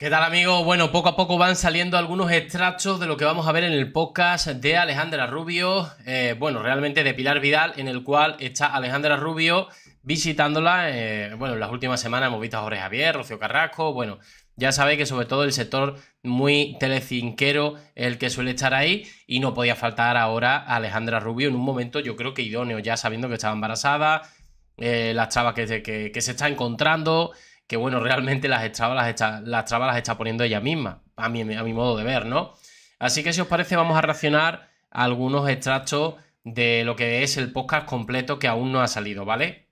¿Qué tal amigos? Bueno, poco a poco van saliendo algunos extractos de lo que vamos a ver en el podcast de Alejandra Rubio, eh, bueno, realmente de Pilar Vidal, en el cual está Alejandra Rubio visitándola, eh, bueno, en las últimas semanas hemos visto a Jorge Javier, Rocío Carrasco, bueno, ya sabéis que sobre todo el sector muy telecinquero el que suele estar ahí y no podía faltar ahora a Alejandra Rubio en un momento yo creo que idóneo, ya sabiendo que estaba embarazada, eh, las chavas que se está encontrando, que bueno, realmente las trabas las está, las trabas las está poniendo ella misma, a mi, a mi modo de ver, ¿no? Así que si os parece vamos a racionar algunos extractos de lo que es el podcast completo que aún no ha salido, ¿vale?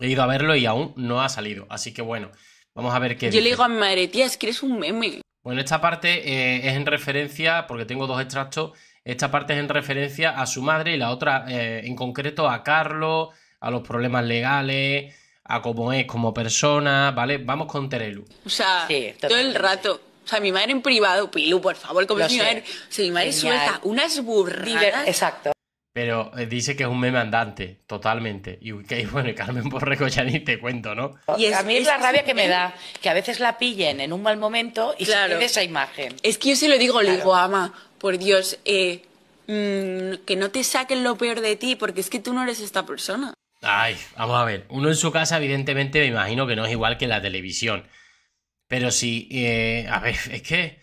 He ido a verlo y aún no ha salido, así que bueno, vamos a ver qué... Yo le digo a madre, tía, es que eres un meme. Bueno, esta parte eh, es en referencia, porque tengo dos extractos, esta parte es en referencia a su madre y la otra eh, en concreto a Carlos, a los problemas legales a cómo es como persona, ¿vale? Vamos con Terelu. O sea, todo el rato. O sea, mi madre en privado, Pilu, por favor, como si mi madre, o sea, mi madre suelta Exacto. Pero eh, dice que es un meme andante, totalmente. Y bueno, Carmen Borrego ya ni te cuento, ¿no? Y a mí es, la rabia que me da, que a veces la pillen en un mal momento y se quede esa imagen. Es que yo se lo digo, a le digo, ama, por Dios, eh, mm, que no te saquen lo peor de ti, porque es que tú no eres esta persona. Ay, vamos a ver. Uno en su casa, evidentemente, me imagino que no es igual que en la televisión. Pero sí, eh, a ver, es que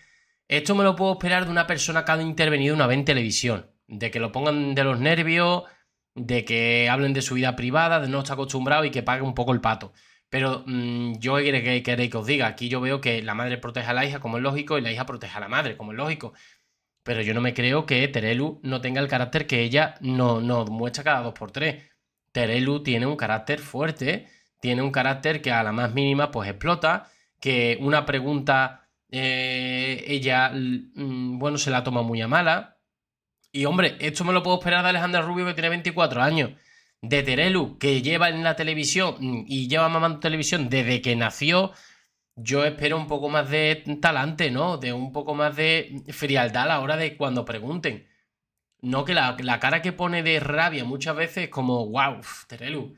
esto me lo puedo esperar de una persona que ha intervenido una vez en televisión. De que lo pongan de los nervios, de que hablen de su vida privada, de no estar acostumbrado y que pague un poco el pato. Pero mm, yo queréis que, os diga, aquí yo veo que la madre protege a la hija como es lógico y la hija protege a la madre como es lógico. Pero yo no me creo que Terelu no tenga el carácter que ella nos no muestra cada dos por tres. Terelu tiene un carácter fuerte, tiene un carácter que a la más mínima pues explota, que una pregunta eh, ella, mm, mm, bueno, se la toma muy a mala. Y hombre, esto me lo puedo esperar de Alejandra Rubio que tiene 24 años, de Terelu que lleva en la televisión mm, y lleva mamando televisión desde que nació. Yo espero un poco más de talante, ¿no? De un poco más de frialdad a la hora de cuando pregunten no, que la, cara que pone de rabia muchas veces es como, wow, Terelu,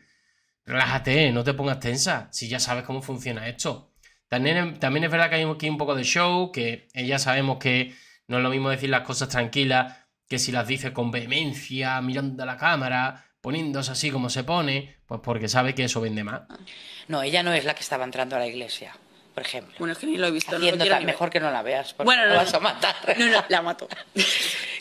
relájate, no te pongas tensa, si ya sabes cómo funciona esto. También, también es verdad que hay aquí un poco de show, que ya sabemos que no es lo mismo decir las cosas tranquilas que si las dice con vehemencia, mirando a la cámara, poniéndose así como se pone, pues porque sabe que eso vende más. No, ella no es la que estaba entrando a la iglesia, por ejemplo. Bueno, es que ni lo he visto. mejor que no la veas, bueno, no, vas a matar. no, la mato.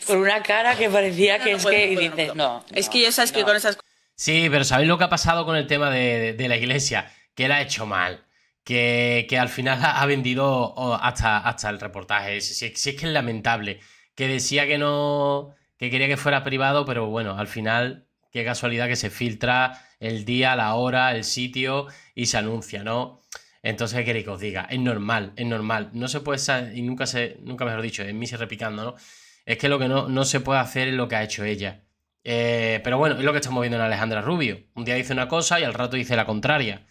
con una cara que parecía que es que dices, no, Es que ya sabes que con esas Sí, pero ¿sabéis lo que ha pasado con el tema de, la iglesia? Que la ha hecho mal. Que, que al final ha vendido hasta, hasta el reportaje. Si, si es que es lamentable. Que decía que no. que quería que fuera privado, pero bueno, al final, qué casualidad que se filtra el día, la hora, el sitio y se anuncia, ¿no? Entonces, ¿qué queréis que os diga? Es normal, es normal. No se puede y nunca se, nunca mejor dicho, en mí se repicando, ¿no? Es que lo que no, no se puede hacer es lo que ha hecho ella. Eh, pero bueno, es lo que estamos viendo en Alejandra Rubio. Un día dice una cosa y al rato dice la contraria.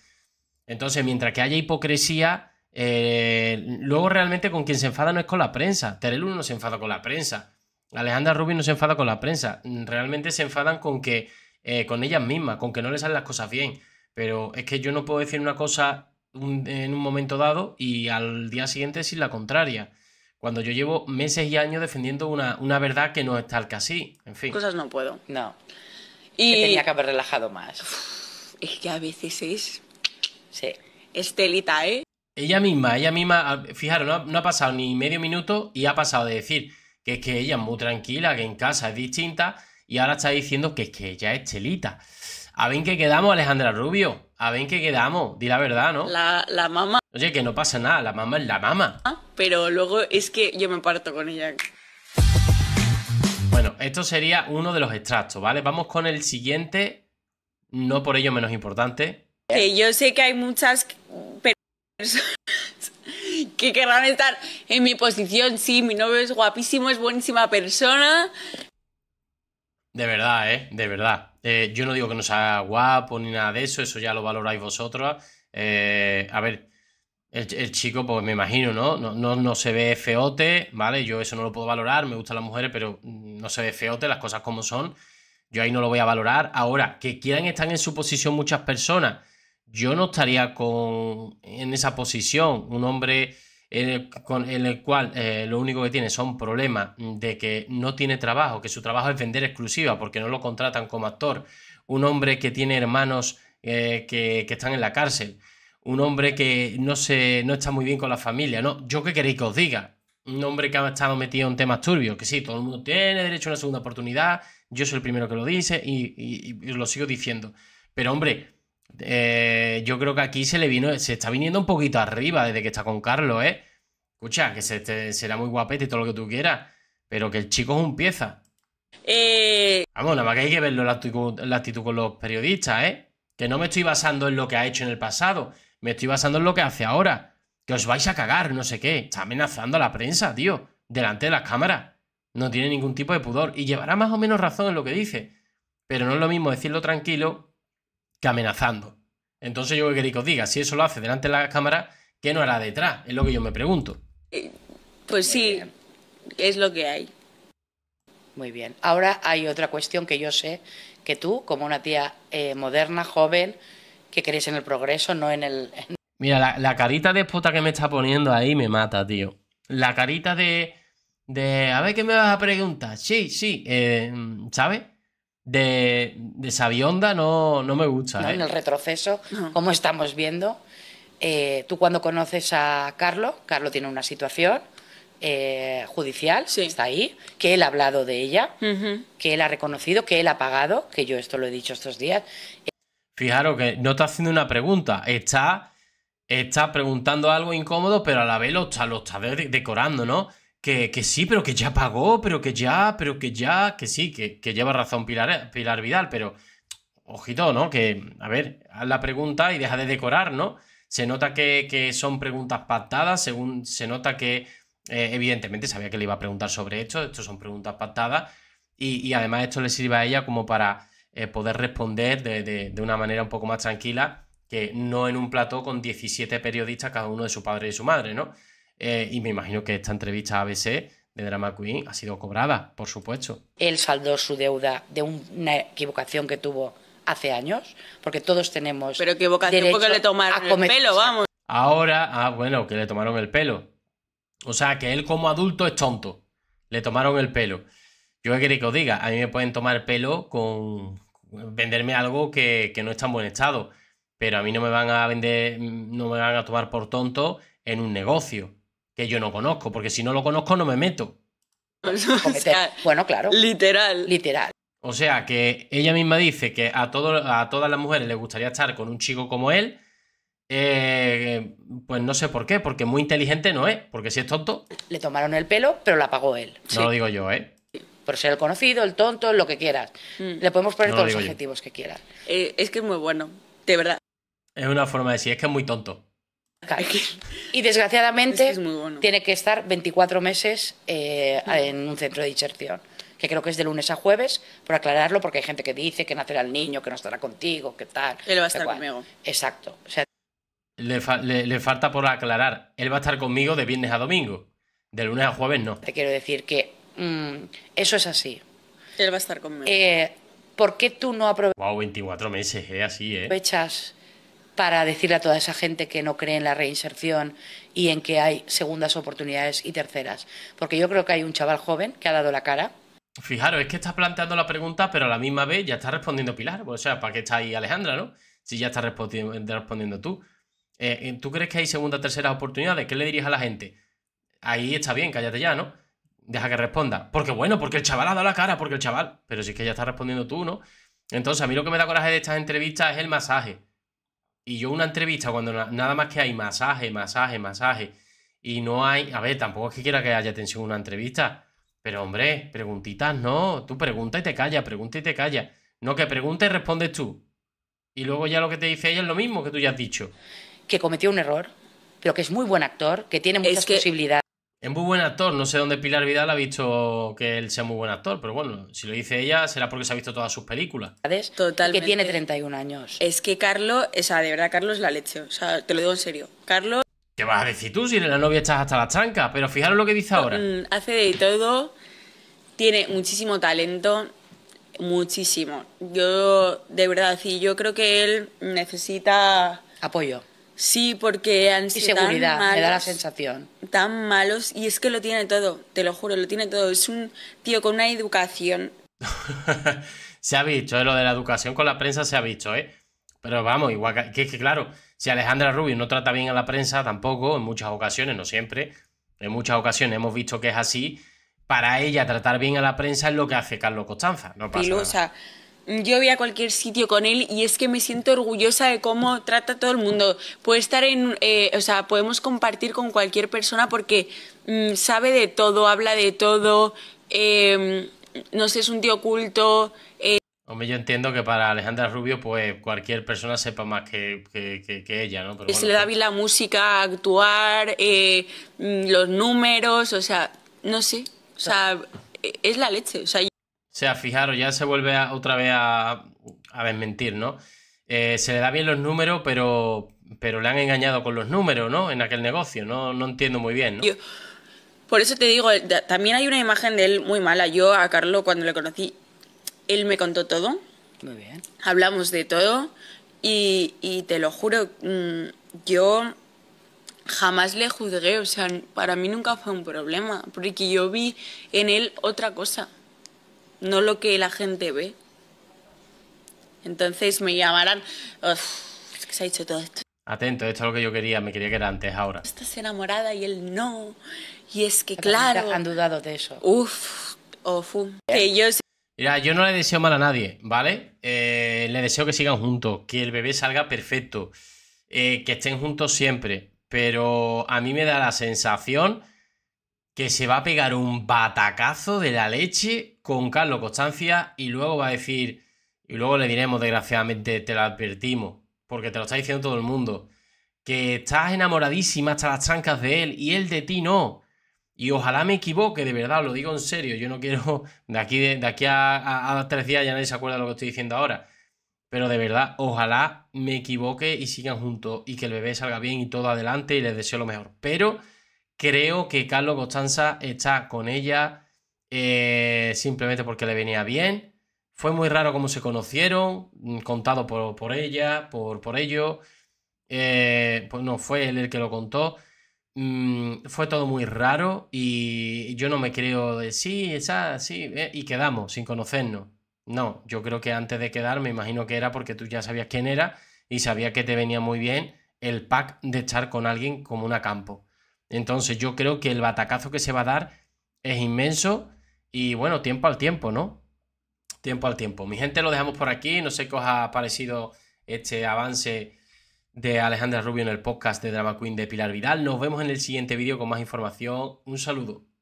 Entonces, mientras que haya hipocresía, eh, luego realmente con quien se enfada no es con la prensa. Terelu no se enfada con la prensa. Alejandra Rubio no se enfada con la prensa. Realmente se enfadan con que eh, con ellas mismas, con que no les salen las cosas bien. Pero es que yo no puedo decir una cosa en un momento dado y al día siguiente decir la contraria. Cuando yo llevo meses y años defendiendo una, verdad que no es tal que así. En fin. Cosas no puedo. No. Y... Que tenía que haber relajado más. es que a veces es... Sí. Estelita, ¿eh? Ella misma, ella misma, fijaros, no ha, pasado ni medio minuto y ha pasado de decir que es que ella es muy tranquila, que en casa es distinta, y ahora está diciendo que es que ella es estelita. A ver en qué quedamos, Alejandra Rubio. A ver qué quedamos, di la verdad, ¿no? La, la mamá. Oye, que no pasa nada, la mamá es la mamá. pero luego es que yo me parto con ella. Bueno, esto sería uno de los extractos, ¿vale? Vamos con el siguiente, no por ello menos importante. yo sé que hay muchas personas que querrán estar en mi posición. Sí, mi novio es guapísimo, es buenísima persona. De verdad, ¿eh? De verdad. Eh, yo no digo que no sea guapo ni nada de eso, eso ya lo valoráis vosotros. Eh, a ver, el, chico, pues me imagino, ¿no? No, ¿no? se ve feote, ¿vale? Yo eso no lo puedo valorar, me gustan las mujeres, pero no se ve feote, las cosas como son. Yo ahí no lo voy a valorar. Ahora, que quieran estar en su posición muchas personas, yo no estaría con, en esa posición. Un hombre el, con, el cual eh, lo único que tiene son problemas de que no tiene trabajo, que su trabajo es vender exclusiva porque no lo contratan como actor, un hombre que tiene hermanos eh, que, están en la cárcel, un hombre que no, se, está muy bien con la familia, ¿no? ¿Yo qué queréis que os diga? Un hombre que ha estado metido en temas turbios, que sí, todo el mundo tiene derecho a una segunda oportunidad, yo soy el primero que lo dice y lo sigo diciendo. Pero hombre, eh, yo creo que aquí se le vino, se está viniendo un poquito arriba desde que está con Carlos, ¿eh? Escucha, que se, será muy guapete y todo lo que tú quieras, pero que el chico es un pieza. Eh, Vamos, nada más que hay que verlo la actitud, con los periodistas, ¿eh? Que no me estoy basando en lo que ha hecho en el pasado, me estoy basando en lo que hace ahora. Que os vais a cagar, no sé qué. Está amenazando a la prensa, tío, delante de las cámaras. No tiene ningún tipo de pudor y llevará más o menos razón en lo que dice. Pero no es lo mismo decirlo tranquilo que amenazando. Entonces yo quería que os diga, si eso lo hace delante de la cámara, ¿qué no hará detrás? Es lo que yo me pregunto. Pues sí, es lo que hay. Muy bien. Ahora hay otra cuestión que yo sé que tú, como una tía eh, moderna, joven, que crees en el progreso, no en el... Mira, la, carita de puta que me está poniendo ahí me mata, tío. La carita de... a ver qué me vas a preguntar. Sí, sí, eh, ¿sabes? de, de Sabionda no, me gusta. En ¿eh? el retroceso, como estamos viendo, eh, tú cuando conoces a Carlo, Carlo tiene una situación eh, judicial, está ahí, que él ha hablado de ella, que él ha reconocido, que él ha pagado, que yo esto lo he dicho estos días. Fijaros que no está haciendo una pregunta, está, está preguntando algo incómodo, pero a la vez lo está decorando, ¿no? que, sí, pero que ya pagó, pero que ya, pero que ya, que sí, que, lleva razón Pilar, Pilar Vidal, pero ojito, ¿no? Que, a ver, haz la pregunta y deja de decorar, ¿no? Se nota que, son preguntas pactadas, según se nota que, eh, evidentemente, sabía que le iba a preguntar sobre esto, esto son preguntas pactadas, y, además esto le sirve a ella como para eh, poder responder de, una manera un poco más tranquila, que no en un plató con 17 periodistas, cada uno de su padre y su madre, ¿no? Eh, y me imagino que esta entrevista a ABC de Drama Queen ha sido cobrada, por supuesto. Él saldó su deuda de una equivocación que tuvo hace años, porque todos tenemos. Pero equivocación porque le tomaron el pelo, vamos. Ahora, ah, bueno, que le tomaron el pelo. O sea, que él como adulto es tonto. Le tomaron el pelo. Yo quería que os diga, a mí me pueden tomar pelo con venderme algo que, que no está en buen estado, pero a mí no me van a vender, no me van a tomar por tonto en un negocio que yo no conozco, porque si no lo conozco no me meto. Pues, bueno, claro. Literal. Literal. O sea, que ella misma dice que a, todo, a todas las mujeres les gustaría estar con un chico como él. Eh, pues no sé por qué, porque muy inteligente no es, porque si es tonto. Le tomaron el pelo, pero la pagó él. No lo digo yo, ¿eh? Por ser el conocido, el tonto, lo que quieras. Mm. Le podemos poner todos los adjetivos que quieras. Eh, es que es muy bueno, de verdad. Es una forma de decir, es que es muy tonto. Y desgraciadamente tiene que estar 24 meses eh, en un centro de inserción, que creo que es de lunes a jueves, por aclararlo, porque hay gente que dice que nacerá el niño, que no estará contigo, que tal. Él va a estar conmigo. Exacto. le, falta por aclarar, él va a estar conmigo de viernes a domingo, de lunes a jueves no. Te quiero decir que mm, eso es así. Él va a estar conmigo. Eh, ¿Por qué tú no aprovechas? Wow, 24 meses, eh, así, ¿eh? Aprovechas para decirle a toda esa gente que no cree en la reinserción y en que hay segundas oportunidades y terceras. Porque yo creo que hay un chaval joven que ha dado la cara. Fijaros, es que está planteando la pregunta, pero a la misma vez ya está respondiendo Pilar. O sea, ¿para qué está ahí Alejandra, no? Si ya está respondiendo, tú. Eh, eh, ¿Tú crees que hay segunda, terceras oportunidades? ¿Qué le dirías a la gente? Ahí está bien, cállate ya, ¿no? Deja que responda. Porque bueno, porque el chaval ha dado la cara, porque el chaval. Pero si es que ya está respondiendo tú, ¿no? Entonces, a mí lo que me da coraje de estas entrevistas es el masaje. Y yo una entrevista cuando nada más que hay masaje, masaje, masaje, y no hay, a ver, tampoco es que quiera que haya atención una entrevista, pero hombre, preguntitas no, tú pregunta y te calla, pregunta y te calla, No, que pregunta y respondes tú. Y luego ya lo que te dice ella es lo mismo que tú ya has dicho. Que cometió un error, pero que es muy buen actor, que tiene muchas posibilidades. Es muy buen actor. No sé dónde Pilar Vidal ha visto que él sea muy buen actor, pero bueno, si lo dice ella será porque se ha visto todas sus películas. Totalmente. Que tiene 31 años. Es que Carlos, o sea, de verdad, Carlos es la leche. O sea, te lo digo en serio. Carlos. ¿Qué vas a decir tú si en la novia estás hasta la chanca, Pero fijaros lo que dice ahora. Mm, hace de todo. Tiene muchísimo talento. Muchísimo. Yo, de verdad, sí, yo creo que él necesita. Apoyo Sí, porque han sido seguridad, tan malos, me da la sensación. Tan malos, y es que lo tiene todo, te lo juro, lo tiene todo. Es un tío con una educación. se ha visto, ¿eh? lo de la educación con la prensa se ha visto, ¿eh? Pero vamos, igual que, claro, si Alejandra Rubio no trata bien a la prensa tampoco, en muchas ocasiones, no siempre, en muchas ocasiones hemos visto que es así, para ella tratar bien a la prensa es lo que hace Carlos Costanza, no pasa yo voy a cualquier sitio con él y es que me siento orgullosa de cómo trata a todo el mundo. Puede estar en, eh, o sea, podemos compartir con cualquier persona porque mm, sabe de todo, habla de todo, em, no sé, es un tío culto. Eh. Hombre, yo entiendo que para Alejandra Rubio, pues cualquier persona sepa más que, ella, ¿no? se le da pues bien la música, actuar, eh, mm, los números, o sea, no sé. O sea, es la leche. O sea, fijaros, ya se vuelve otra vez a, desmentir, ¿no? Eh, se le da bien los números, pero, le han engañado con los números, ¿no? En aquel negocio, no, no entiendo muy bien, ¿no? por eso te digo, también hay una imagen de él muy mala. Yo a Carlos, cuando le conocí, él me contó todo. Muy bien. Hablamos de todo y te lo juro, mm, yo jamás le juzgué, o sea, para mí nunca fue un problema, porque yo vi en él otra cosa no lo que la gente ve. Entonces me llamarán. es que se ha dicho todo esto. Atento, esto es lo que yo quería, me quería que era antes, ahora. Estás enamorada y él no. Y es que, claro. Han dudado de eso. Uf, ofu. Que Mira, yo no le deseo mal a nadie, ¿vale? Eh, le deseo que sigan juntos, que el bebé salga perfecto, eh, que estén juntos siempre. Pero a mí me da la sensación que se va a pegar un batacazo de la leche con Carlos Constancia y luego va a decir, y luego le diremos desgraciadamente, te lo advertimos, porque te lo está diciendo todo el mundo, que estás enamoradísima hasta las trancas de él y él de ti no. Y ojalá me equivoque, de verdad, lo digo en serio. Yo no quiero. De aquí, de, aquí a, a, tres días ya nadie se acuerda de lo que estoy diciendo ahora. Pero de verdad, ojalá me equivoque y sigan juntos y que el bebé salga bien y todo adelante y les deseo lo mejor. Pero creo que Carlos Constanza está con ella eh, simplemente porque le venía bien. Fue muy raro cómo se conocieron, mm, contado por, ella, por, por ello. Eh, pues no, fue él el que lo contó. Mm, fue todo muy raro y yo no me creo de sí, esa, sí, eh", y quedamos sin conocernos. No, yo creo que antes de quedar me imagino que era porque tú ya sabías quién era y sabía que te venía muy bien el pack de estar con alguien como una campo. Entonces yo creo que el batacazo que se va a dar es inmenso y bueno, tiempo al tiempo, ¿no? Tiempo al tiempo. Mi gente, lo dejamos por aquí. No sé qué os ha parecido este avance de Alejandra Rubio en el podcast de Drama Queen de Pilar Vidal. Nos vemos en el siguiente vídeo con más información. Un saludo.